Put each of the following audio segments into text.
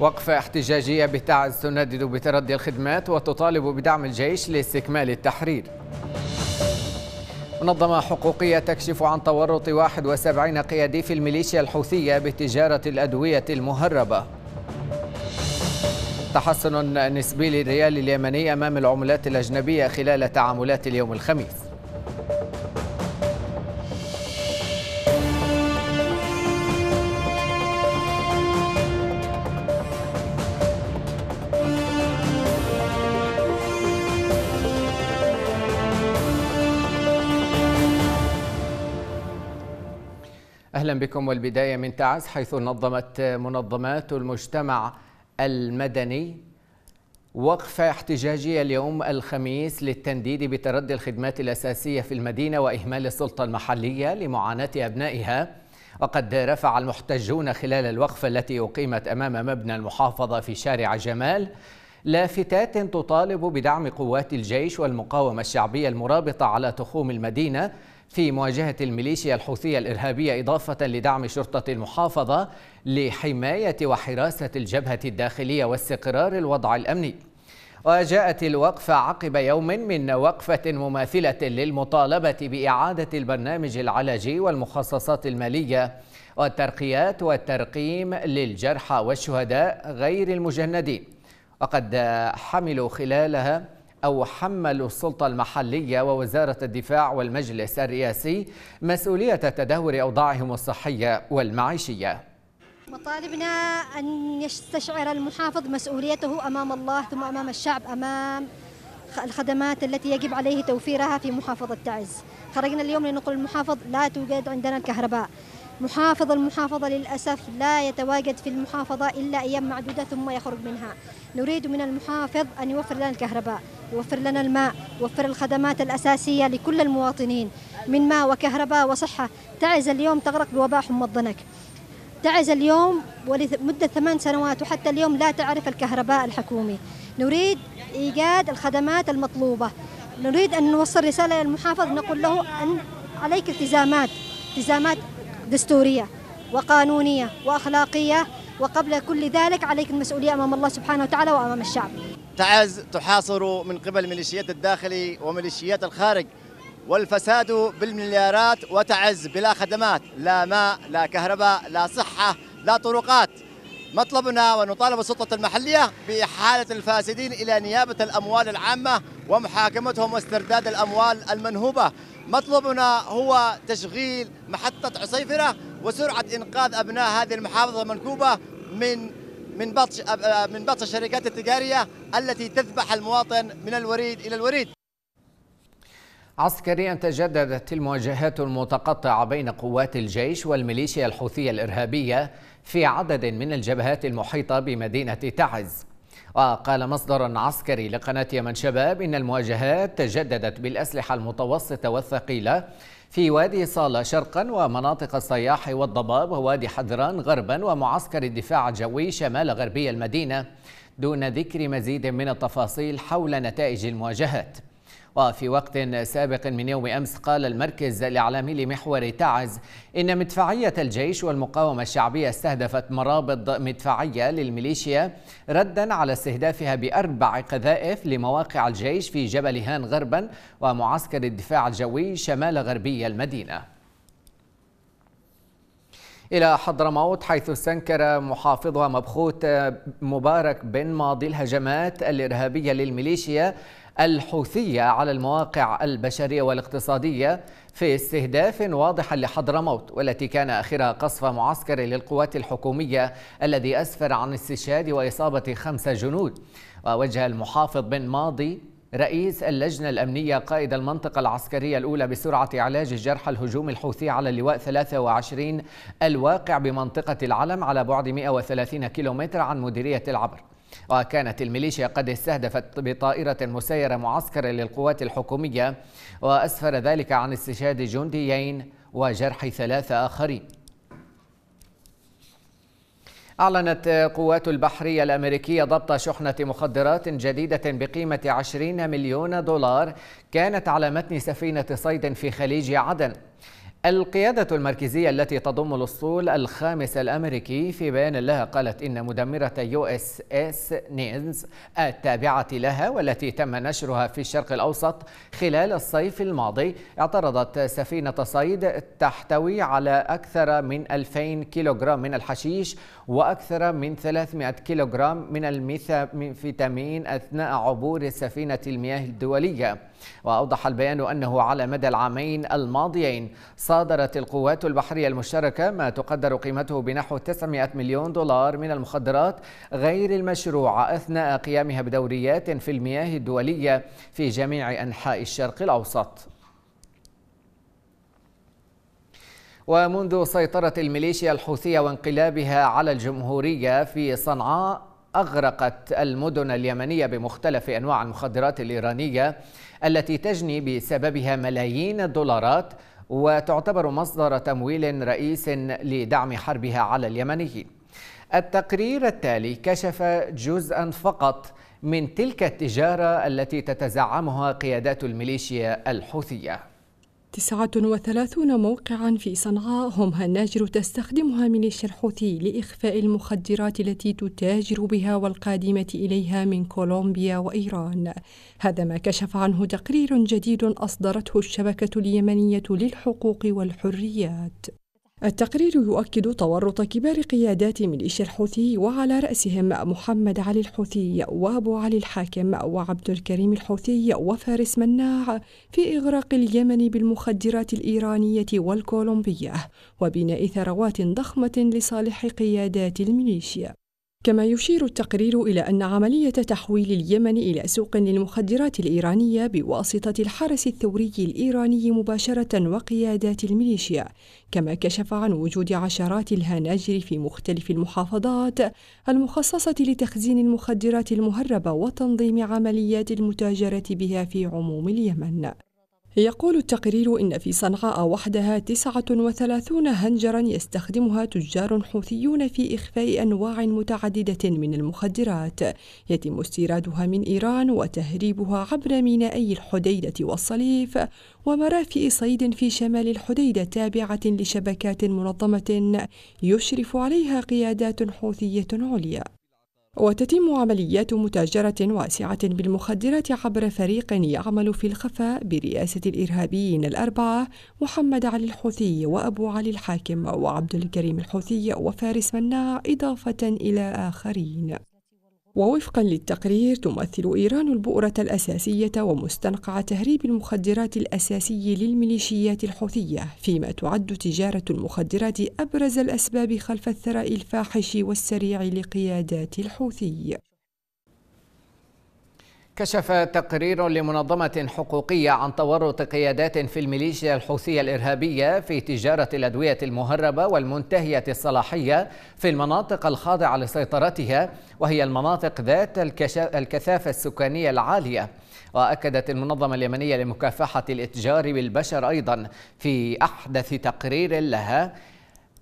وقفة احتجاجية بتعز تندد بتردي الخدمات وتطالب بدعم الجيش لاستكمال التحرير منظمة حقوقية تكشف عن تورط 71 قيادي في الميليشيا الحوثية بتجارة الأدوية المهربة تحسن نسبي للريال اليمني أمام العملات الأجنبية خلال تعاملات اليوم الخميس أهلا بكم والبداية من تعز حيث نظمت منظمات المجتمع المدني وقفة احتجاجية اليوم الخميس للتنديد بتردي الخدمات الأساسية في المدينة وإهمال السلطة المحلية لمعاناة أبنائها وقد رفع المحتجون خلال الوقفة التي أقيمت أمام مبنى المحافظة في شارع جمال لافتات تطالب بدعم قوات الجيش والمقاومة الشعبية المرابطة على تخوم المدينة في مواجهة الميليشيا الحوثية الإرهابية إضافة لدعم شرطة المحافظة لحماية وحراسة الجبهة الداخلية واستقرار الوضع الأمني وجاءت الوقفة عقب يوم من وقفة مماثلة للمطالبة بإعادة البرنامج العلاجي والمخصصات المالية والترقيات والترقيم للجرحى والشهداء غير المجندين وقد حملوا خلالها أو حملوا السلطة المحلية ووزارة الدفاع والمجلس الرئاسي مسؤولية تدهور أوضاعهم الصحية والمعيشية مطالبنا أن يستشعر المحافظ مسؤوليته أمام الله ثم أمام الشعب أمام الخدمات التي يجب عليه توفيرها في محافظة تعز خرجنا اليوم لنقل المحافظ لا توجد عندنا الكهرباء محافظ المحافظة للأسف لا يتواجد في المحافظة إلا أيام معدودة ثم يخرج منها نريد من المحافظ أن يوفر لنا الكهرباء وفر لنا الماء وفر الخدمات الأساسية لكل المواطنين من ماء وكهرباء وصحة تعز اليوم تغرق بوباء حمى الضنك تعز اليوم ولمدة ثمان سنوات وحتى اليوم لا تعرف الكهرباء الحكومي نريد إيجاد الخدمات المطلوبة نريد أن نوصل رسالة للمحافظ نقول له أن عليك التزامات التزامات دستورية وقانونية وأخلاقية وقبل كل ذلك عليك المسؤولية أمام الله سبحانه وتعالى وأمام الشعب تعز تحاصر من قبل ميليشيات الداخل وميليشيات الخارج والفساد بالمليارات وتعز بلا خدمات لا ماء لا كهرباء لا صحة لا طرقات مطلبنا ونطالب السلطة المحلية بإحالة الفاسدين إلى نيابة الأموال العامة ومحاكمتهم واسترداد الأموال المنهوبة مطلبنا هو تشغيل محطة عصيفرة وسرعة إنقاذ أبناء هذه المحافظة المنكوبة من من بطش من بطش الشركات التجاريه التي تذبح المواطن من الوريد الى الوريد. عسكريا تجددت المواجهات المتقطعه بين قوات الجيش والميليشيا الحوثيه الارهابيه في عدد من الجبهات المحيطه بمدينه تعز. وقال مصدر عسكري لقناة يمن شباب إن المواجهات تجددت بالأسلحة المتوسطة والثقيلة في وادي صالة شرقا ومناطق الصياح والضباب ووادي حذران غربا ومعسكر الدفاع الجوي شمال غربي المدينة دون ذكر مزيد من التفاصيل حول نتائج المواجهات وفي وقت سابق من يوم أمس قال المركز الإعلامي لمحور تعز إن مدفعية الجيش والمقاومة الشعبية استهدفت مرابط مدفعية للميليشيا ردا على استهدافها بأربع قذائف لمواقع الجيش في جبل هان غربا ومعسكر الدفاع الجوي شمال غربي المدينة إلى حضرموت حيث استنكر محافظها مبخوت مبارك بن ماضي الهجمات الإرهابية للميليشيا الحوثية على المواقع البشرية والاقتصادية في استهداف واضح لحضرموت والتي كان آخرها قصف معسكر للقوات الحكومية الذي أسفر عن استشهاد وإصابة خمسة جنود ووجه المحافظ بن ماضي رئيس اللجنة الأمنية قائد المنطقة العسكرية الأولى بسرعة علاج جرح الهجوم الحوثي على اللواء 23 الواقع بمنطقة العلم على بعد 130 كيلومتر عن مديرية العبر وكانت الميليشيا قد استهدفت بطائرة مسيرة معسكرا للقوات الحكومية وأسفر ذلك عن استشهاد جنديين وجرح ثلاثة آخرين أعلنت قوات البحرية الأمريكية ضبط شحنة مخدرات جديدة بقيمة 20 مليون دولار كانت على متن سفينة صيد في خليج عدن القيادة المركزية التي تضم الأسطول الخامس الأمريكي في بيان لها قالت إن مدمرة يو اس اس نينز التابعة لها والتي تم نشرها في الشرق الأوسط خلال الصيف الماضي اعترضت سفينة صيد تحتوي على أكثر من 2000 كيلوغرام من الحشيش وأكثر من 300 كيلوغرام من الميثامفيتامين أثناء عبور سفينة المياه الدولية وأوضح البيان أنه على مدى العامين الماضيين صادرت القوات البحرية المشتركة ما تقدر قيمته بنحو 900 مليون دولار من المخدرات غير المشروعة أثناء قيامها بدوريات في المياه الدولية في جميع أنحاء الشرق الأوسط ومنذ سيطرة الميليشيا الحوثية وانقلابها على الجمهورية في صنعاء أغرقت المدن اليمنية بمختلف أنواع المخدرات الإيرانية التي تجني بسببها ملايين الدولارات وتعتبر مصدر تمويل رئيس لدعم حربها على اليمنيين التقرير التالي كشف جزءا فقط من تلك التجارة التي تتزعمها قيادات الميليشيا الحوثية 39 موقعا في صنعاء هم هالناجر تستخدمها من الشرحوتي لإخفاء المخدرات التي تتاجر بها والقادمة إليها من كولومبيا وإيران هذا ما كشف عنه تقرير جديد أصدرته الشبكة اليمنية للحقوق والحريات التقرير يؤكد تورط كبار قيادات ميليشيا الحوثي وعلى رأسهم محمد علي الحوثي وأبو علي الحاكم وعبد الكريم الحوثي وفارس مناع في إغراق اليمن بالمخدرات الإيرانية والكولومبية وبناء ثروات ضخمة لصالح قيادات الميليشيا كما يشير التقرير إلى أن عملية تحويل اليمن إلى سوق للمخدرات الإيرانية بواسطة الحرس الثوري الإيراني مباشرة وقيادات الميليشيا، كما كشف عن وجود عشرات الهناجر في مختلف المحافظات المخصصة لتخزين المخدرات المهربة وتنظيم عمليات المتاجرة بها في عموم اليمن. يقول التقرير إن في صنعاء وحدها 39 هنجرا يستخدمها تجار حوثيون في إخفاء أنواع متعددة من المخدرات يتم استيرادها من إيران وتهريبها عبر مينائي الحديدة والصليف ومرافئ صيد في شمال الحديدة تابعة لشبكات منظمة يشرف عليها قيادات حوثية عليا وتتم عمليات متاجرة واسعة بالمخدرات عبر فريق يعمل في الخفاء برئاسة الإرهابيين الأربعة محمد علي الحوثي وأبو علي الحاكم وعبد الكريم الحوثي وفارس مناع إضافة إلى آخرين ووفقا للتقرير تمثل إيران البؤرة الأساسية ومستنقع تهريب المخدرات الأساسي للميليشيات الحوثية فيما تعد تجارة المخدرات أبرز الأسباب خلف الثراء الفاحش والسريع لقيادات الحوثي كشف تقرير لمنظمة حقوقية عن تورط قيادات في الميليشيا الحوثية الإرهابية في تجارة الأدوية المهربة والمنتهية الصلاحية في المناطق الخاضعة لسيطرتها وهي المناطق ذات الكثافة السكانية العالية وأكدت المنظمة اليمنية لمكافحة الإتجار بالبشر أيضا في أحدث تقرير لها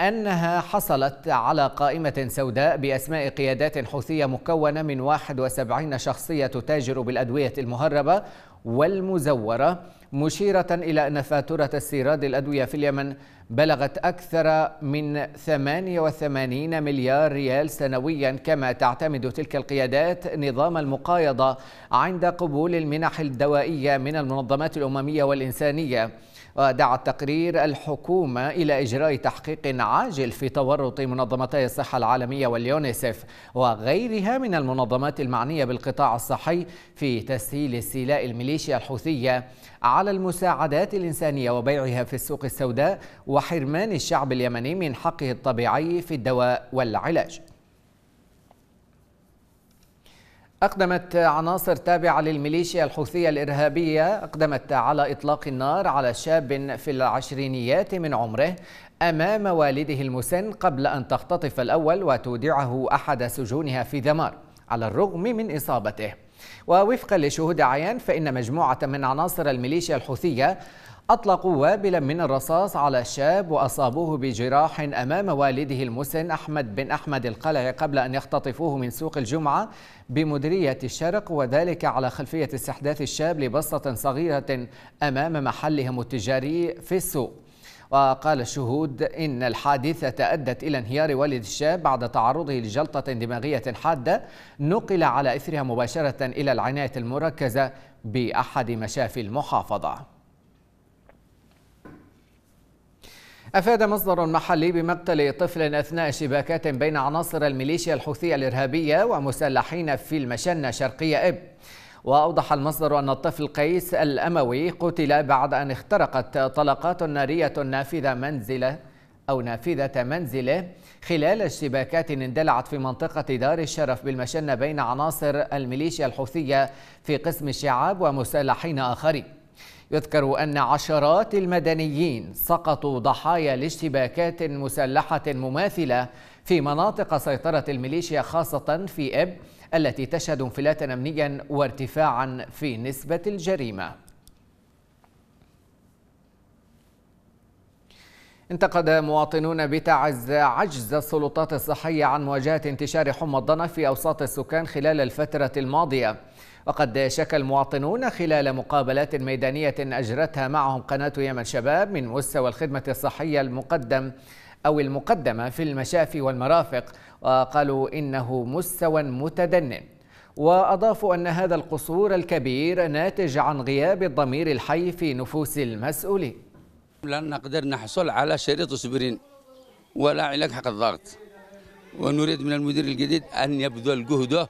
أنها حصلت على قائمة سوداء بأسماء قيادات حوثية مكونة من 71 شخصية تتاجر بالأدوية المهربة والمزورة مشيرة إلى أن فاتورة استيراد الأدوية في اليمن بلغت أكثر من 88 مليار ريال سنويا كما تعتمد تلك القيادات نظام المقايضة عند قبول المنح الدوائية من المنظمات الأممية والإنسانية ودعا التقرير الحكومة إلى إجراء تحقيق عاجل في تورط منظمتي الصحة العالمية واليونيسف وغيرها من المنظمات المعنية بالقطاع الصحي في تسهيل استيلاء الميليشيا الحوثية على المساعدات الإنسانية وبيعها في السوق السوداء وحرمان الشعب اليمني من حقه الطبيعي في الدواء والعلاج أقدمت عناصر تابعة للميليشيا الحوثية الإرهابية أقدمت على إطلاق النار على شاب في العشرينيات من عمره أمام والده المسن قبل أن تختطف الأول وتودعه أحد سجونها في ذمار على الرغم من إصابته ووفقا لشهود عيان فإن مجموعة من عناصر الميليشيا الحوثية أطلقوا وابلا من الرصاص على الشاب وأصابوه بجراح أمام والده المسن أحمد بن أحمد القلعي قبل أن يختطفوه من سوق الجمعة بمديرية الشرق وذلك على خلفية استحداث الشاب لبسطة صغيرة أمام محلهم التجاري في السوق وقال الشهود إن الحادثة أدت إلى انهيار والد الشاب بعد تعرضه لجلطة دماغية حادة نقل على إثرها مباشرة إلى العناية المركزة بأحد مشافي المحافظة أفاد مصدر محلي بمقتل طفل أثناء شباكات بين عناصر الميليشيا الحوثية الإرهابية ومسلحين في المشنة شرقية إب وأوضح المصدر أن الطفل قيس الأموي قتل بعد أن اخترقت طلقات نارية نافذة منزله أو نافذة منزله خلال اشتباكات اندلعت في منطقة دار الشرف بالمشنة بين عناصر الميليشيا الحوثية في قسم الشعاب ومسلحين آخرين يذكر أن عشرات المدنيين سقطوا ضحايا لاشتباكات مسلحة مماثلة في مناطق سيطرة الميليشيا خاصة في إب التي تشهد انفلاتا أمنيا وارتفاعا في نسبة الجريمة انتقد مواطنون بتعز عجز السلطات الصحية عن مواجهة انتشار حمى الضنك في أوساط السكان خلال الفترة الماضية وقد شكى المواطنون خلال مقابلات ميدانية أجرتها معهم قناة يمن شباب من مستوى الخدمة الصحية المقدم أو المقدمة في المشافي والمرافق وقالوا إنه مستوى متدنٍ وأضافوا أن هذا القصور الكبير ناتج عن غياب الضمير الحي في نفوس المسؤولين لن نقدر نحصل على شريط سبرين ولا علاج حق الضغط ونريد من المدير الجديد أن يبذل جهده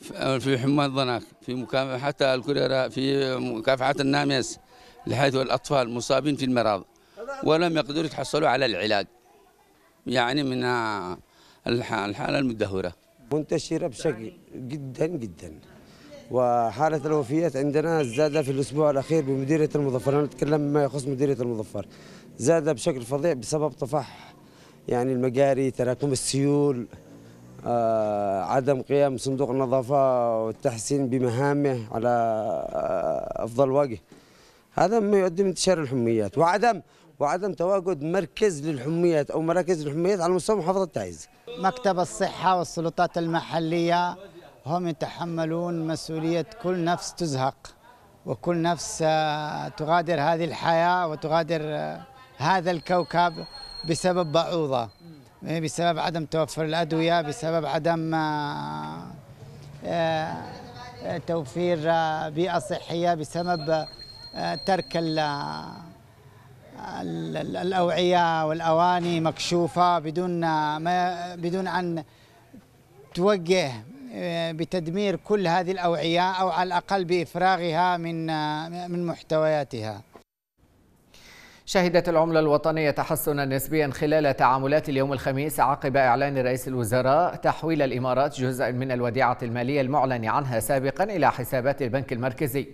في آه، حمى ضناك في مكافحه حتى الكوليرا في مكافحه الناميس لحيث الاطفال مصابين في المرض ولم يقدروا يتحصلوا على العلاج يعني من آه، الحاله المدهوره منتشره بشكل جدا جدا وحالة الوفيات عندنا زاد في الأسبوع الأخير بمديرية المظفر أنا أتكلم ما يخص مديرية المظفر زاد بشكل فظيع بسبب طفح يعني المجاري تراكم السيول آه، عدم قيام صندوق النظافة والتحسين بمهامه على آه، أفضل وجه هذا ما يؤدي من انتشار الحميات وعدم وعدم تواجد مركز للحميات أو مراكز للحميات على مستوى محافظة تعز مكتب الصحة والسلطات المحلية هم يتحملون مسؤولية كل نفس تزهق وكل نفس آه، تغادر هذه الحياة وتغادر هذا الكوكب بسبب بعوضة إيه، بسبب عدم توفر الأدوية بسبب عدم آه، آه، توفير آه، بيئة صحية بسبب ترك الأوعية والأواني مكشوفة بدون ما بدون أن توجه بتدمير كل هذه الأوعية أو على الأقل بإفراغها من من محتوياتها شهدت العملة الوطنية تحسنا نسبيا خلال تعاملات اليوم الخميس عقب إعلان رئيس الوزراء تحويل الإمارات جزء من الوديعة المالية المعلن عنها سابقا إلى حسابات البنك المركزي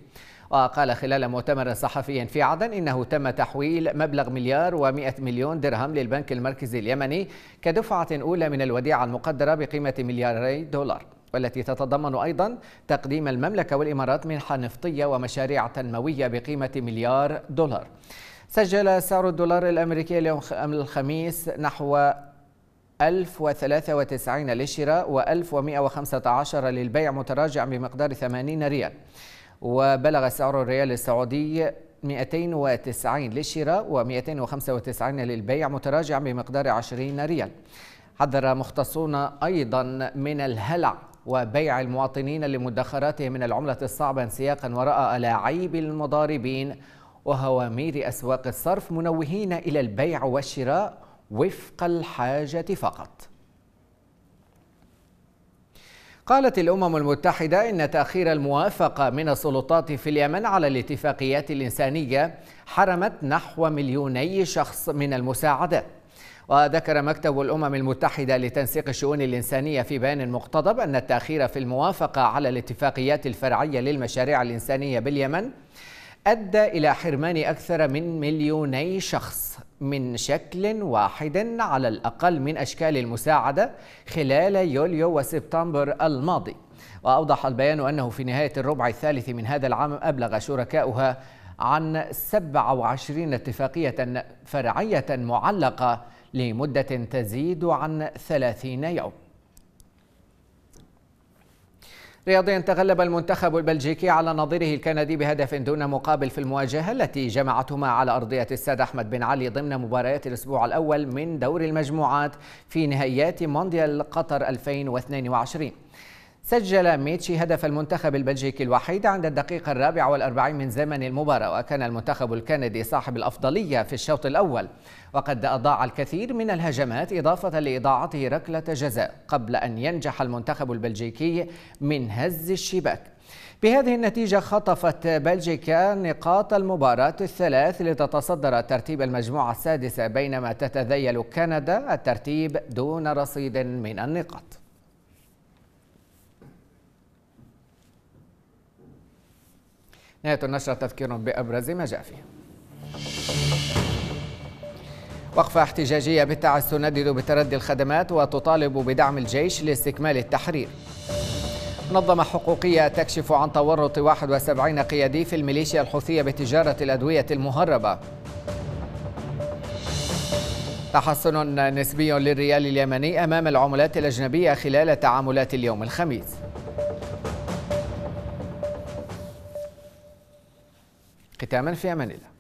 وقال خلال مؤتمر صحفي في عدن إنه تم تحويل مبلغ مليار و100 مليون درهم للبنك المركزي اليمني كدفعة أولى من الوديعة المقدرة بقيمة ملياري دولار والتي تتضمن أيضا تقديم المملكة والإمارات منحة نفطية ومشاريع تنموية بقيمة مليار دولار سجل سعر الدولار الأمريكي اليوم الخميس نحو 1093 للشراء و1115 للبيع متراجع بمقدار 80 ريال وبلغ سعر الريال السعودي 290 للشراء و295 للبيع متراجع بمقدار 20 ريال حذر مختصون أيضا من الهلع وبيع المواطنين لمدخراتهم من العملة الصعبة انسياقا وراء ألاعيب المضاربين وهوامير أسواق الصرف منوهين إلى البيع والشراء وفق الحاجة فقط قالت الأمم المتحدة إن تأخير الموافقة من السلطات في اليمن على الاتفاقيات الإنسانية حرمت نحو مليوني شخص من المساعدات وذكر مكتب الأمم المتحدة لتنسيق الشؤون الإنسانية في بيان مقتضب أن التأخير في الموافقة على الاتفاقيات الفرعية للمشاريع الإنسانية باليمن أدى إلى حرمان أكثر من مليوني شخص من شكل واحد على الأقل من أشكال المساعدة خلال يوليو وسبتمبر الماضي وأوضح البيان أنه في نهاية الربع الثالث من هذا العام أبلغ شركاؤها عن 27 اتفاقية فرعية معلقة لمدة تزيد عن 30 يوم رياضيا تغلب المنتخب البلجيكي على نظيره الكندي بهدف دون مقابل في المواجهة التي جمعتهما على أرضية الساد أحمد بن علي ضمن مباريات الأسبوع الأول من دور المجموعات في نهائيات مونديال قطر 2022 سجل ميتشي هدف المنتخب البلجيكي الوحيد عند الدقيقة الرابعة والأربعين من زمن المباراة وكان المنتخب الكندي صاحب الأفضلية في الشوط الأول وقد أضاع الكثير من الهجمات إضافة لإضاعته ركلة جزاء قبل أن ينجح المنتخب البلجيكي من هز الشباك بهذه النتيجة خطفت بلجيكا نقاط المباراة الثلاث لتتصدر ترتيب المجموعة السادسة بينما تتذيل كندا الترتيب دون رصيد من النقاط نهاية النشرة تذكير بأبرز ما جاء فيه وقفة احتجاجية بالتعز تندد بتردي الخدمات وتطالب بدعم الجيش لاستكمال التحرير منظمة حقوقية تكشف عن تورط 71 قيادي في الميليشيا الحوثية بتجارة الأدوية المهربة تحسن نسبي للريال اليمني أمام العملات الأجنبية خلال تعاملات اليوم الخميس ختاما في أمان الله